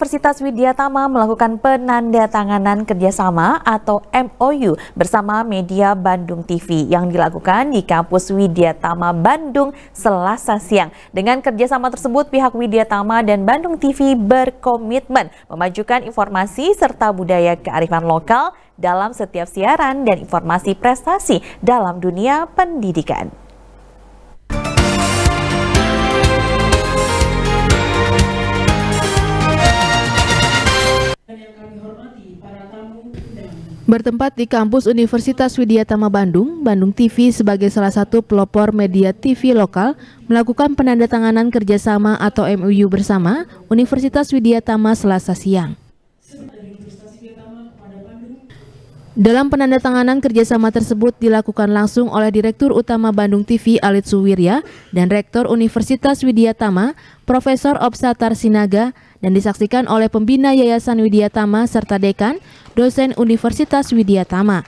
Universitas Widyatama melakukan penandatanganan kerjasama atau MOU bersama media Bandung TV yang dilakukan di kampus Widyatama Bandung Selasa siang. Dengan kerjasama tersebut, pihak Widyatama dan Bandung TV berkomitmen memajukan informasi serta budaya kearifan lokal dalam setiap siaran dan informasi prestasi dalam dunia pendidikan. Bertempat di kampus Universitas Widyatama Bandung, Bandung TV sebagai salah satu pelopor media TV lokal melakukan penandatanganan kerjasama atau MUU bersama Universitas Widyatama Selasa siang. Dalam penandatanganan kerjasama tersebut dilakukan langsung oleh Direktur Utama Bandung TV Alit Suwirya dan Rektor Universitas Widyatama Profesor Obsatar Sinaga dan disaksikan oleh Pembina Yayasan Widyatama serta Dekan, dosen Universitas Widyatama.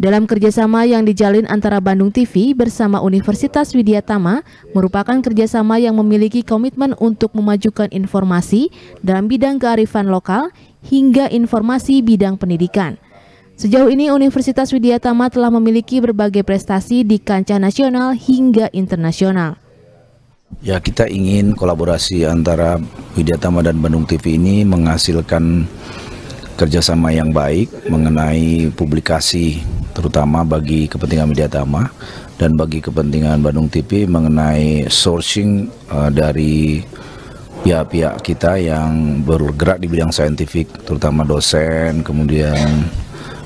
Dalam kerjasama yang dijalin antara Bandung TV bersama Universitas Widya Tama, merupakan kerjasama yang memiliki komitmen untuk memajukan informasi dalam bidang kearifan lokal hingga informasi bidang pendidikan. Sejauh ini Universitas Widya Tama telah memiliki berbagai prestasi di kancah nasional hingga internasional. Ya kita ingin kolaborasi antara Widya Tama dan Bandung TV ini menghasilkan kerjasama yang baik mengenai publikasi terutama bagi kepentingan media tama dan bagi kepentingan Bandung TV mengenai sourcing uh, dari pihak-pihak kita yang bergerak di bidang saintifik, terutama dosen, kemudian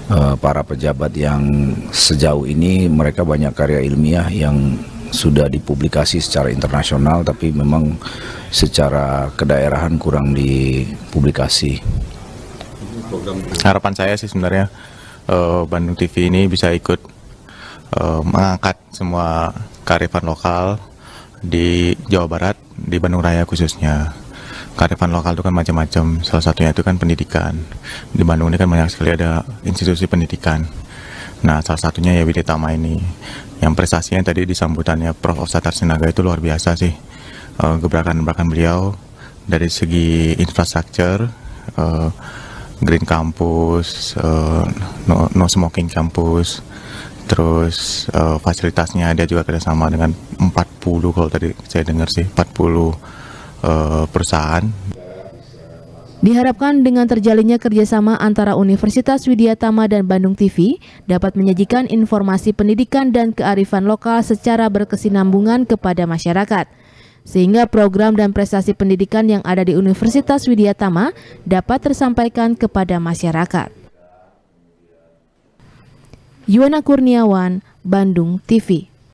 uh, para pejabat yang sejauh ini mereka banyak karya ilmiah yang sudah dipublikasi secara internasional, tapi memang secara kedaerahan kurang dipublikasi. Harapan saya sih sebenarnya uh, Bandung TV ini bisa ikut uh, mengangkat semua karifan lokal di Jawa Barat, di Bandung Raya khususnya. Karifan lokal itu kan macam-macam, salah satunya itu kan pendidikan. Di Bandung ini kan banyak sekali ada institusi pendidikan. Nah, salah satunya ya Tama ini. Yang prestasinya tadi disambutannya sambutannya Prof. Satar Sinaga itu luar biasa sih. Eh, gebrakan-gebrakan beliau dari segi infrastruktur, uh, green Campus, uh, no, no smoking Campus, terus uh, fasilitasnya dia juga kerjasama dengan 40 kalau tadi saya dengar sih 40 uh, eh, perusahaan. Diharapkan dengan terjalinnya kerjasama antara Universitas Widya Tama dan Bandung TV dapat menyajikan informasi pendidikan dan kearifan lokal secara berkesinambungan kepada masyarakat sehingga program dan prestasi pendidikan yang ada di Universitas Widyatama dapat tersampaikan kepada masyarakat. Yuana Kurniawan, Bandung TV